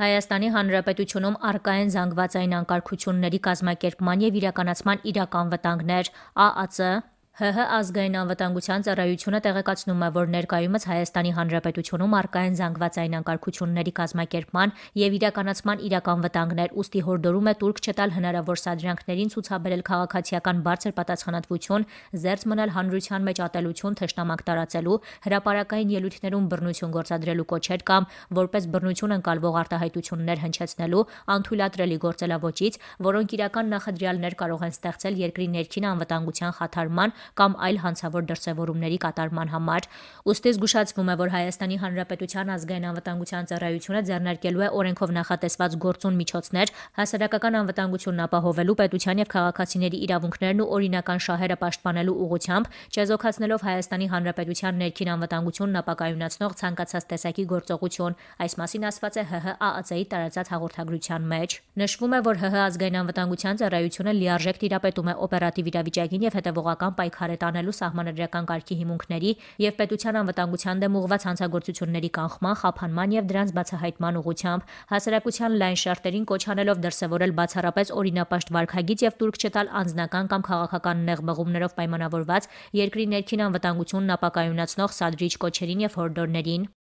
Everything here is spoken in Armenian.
Հայաստանի Հանրապետությունում արկա են զանգվածային անկարգությունների կազմակերպման եւ իրականացման իրական վտանգներ, ԱԱԾ ՀՀ ազգային անվտանգության ծառայությունը տեղեկացնում է, որ ներկայումս Հայաստանի Հանրապետությունում առկա են զանգվածային անկարգությունների կազմակերպման եւ իրականացման իրական վտանգներ, ուստի հորդորում է турք չտալ հնարավոր սադրանքներին ցուցաբերել քաղաքացիական բարձր պատասխանատվություն, զերծ մնալ հանրության մեջ ատելություն, թշնամակ տարածելու, հրաապարական ելույթներում բռնություն գործադրելու կոչեր կամ որպես բռնություն ընկալվող արտահայտություններ հնչեցնելու անթույլատրելի գործելավոճից, որոնք իրական նախադրյալներ կարող են ստեղծել երկրի ներքին անվտանգության խաթարման կամ այլ հանցավոր դրսևորումների կատարման համար։ Ոստի զգուշացվում է, որ Հայաստանի Հանրապետության ազգային անվտանգության ծառայությունը ձեռնարկելու է օրենքով նախատեսված գործուն միջոցներ հասարակական անվտանգությունն ապահովելու պետության եւ քաղաքացիների իրավունքներն ու օրինական շահերը պաշտպանելու ուղղությամբ, չեզոքացնելով Հայաստանի Հանրապետության ներքին անվտանգությունն ապակայունացնող ցանկացած տեսակի գործողություն։ Այս մասին ասված է ՀՀ ԱԱԾ-ի տարածած հաղորդագրության մեջ։ Նշվում է, որ ՀՀ ազգային անվտանգության ծառայությունը լիարժեք տիրապետում է օպերատիվ իրավիճակին եւ հետեւողական պայքարի պայքարետանելու սահմանադրական կարգի հիմունքների եւ պետության անվտանգության դեմ ուղղված հանցագործությունների կանխման, խափանման եւ դրանց բացահայտման ուղղությամբ հասարակության լայն շերտերին կոչ անելով դրսեւորել բացառապես օրինապաշտ վարկագից եւ դուրք չտալ անձնական կամ քաղաքական նեղ մղումներով պայմանավորված երկրի ներքին անվտանգությունն ապակայունացնող սադրիչ կոչերին եւ հորդորներին